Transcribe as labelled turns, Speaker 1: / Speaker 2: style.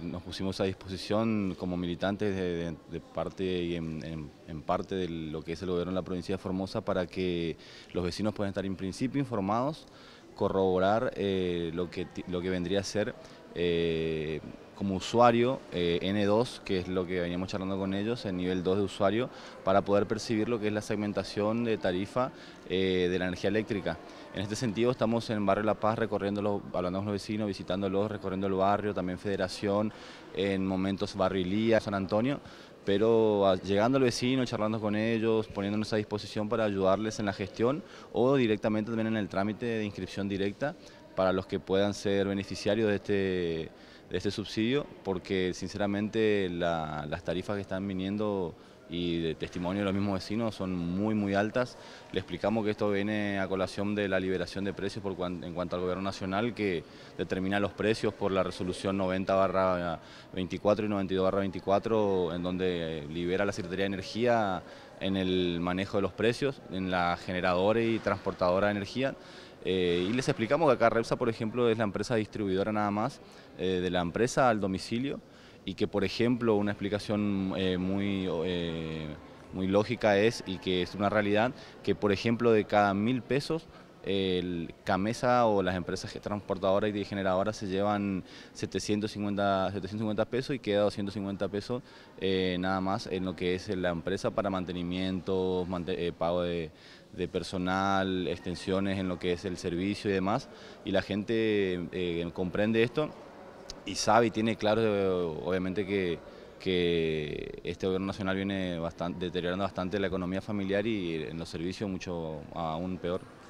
Speaker 1: Nos pusimos a disposición como militantes de, parte y en, parte de lo que es el gobierno de la provincia de Formosa para que los vecinos puedan estar en principio informados, corroborar eh, lo, que, lo que vendría a ser eh, usuario eh, N2, que es lo que veníamos charlando con ellos, el nivel 2 de usuario, para poder percibir lo que es la segmentación de tarifa eh, de la energía eléctrica. En este sentido estamos en Barrio La Paz recorriendo, hablando con los vecinos, visitándolos, recorriendo el barrio, también Federación, en momentos Barrilía, San Antonio, pero ah, llegando al vecino, charlando con ellos, poniéndonos a disposición para ayudarles en la gestión o directamente también en el trámite de inscripción directa para los que puedan ser beneficiarios de este este subsidio porque sinceramente las tarifas que están viniendo y de testimonio de los mismos vecinos son muy muy altas. Le explicamos que esto viene a colación de la liberación de precios por en cuanto al gobierno nacional que determina los precios por la resolución 90 24 y 92 24 en donde libera la Secretaría de Energía en el manejo de los precios, en la generadora y transportadora de energía eh, y les explicamos que acá Repsa, por ejemplo, es la empresa distribuidora nada más, eh, de la empresa al domicilio, y que, por ejemplo, una explicación eh, muy, muy lógica es, y que es una realidad, que, por ejemplo, de cada mil pesos, el Camesa o las empresas transportadoras y generadoras se llevan 750, 750 pesos y queda 250 pesos eh, nada más en lo que es la empresa para mantenimiento, eh, pago de, personal, extensiones en lo que es el servicio y demás. Y la gente eh, comprende esto y sabe y tiene claro obviamente que este gobierno nacional viene deteriorando bastante la economía familiar y en los servicios mucho aún peor.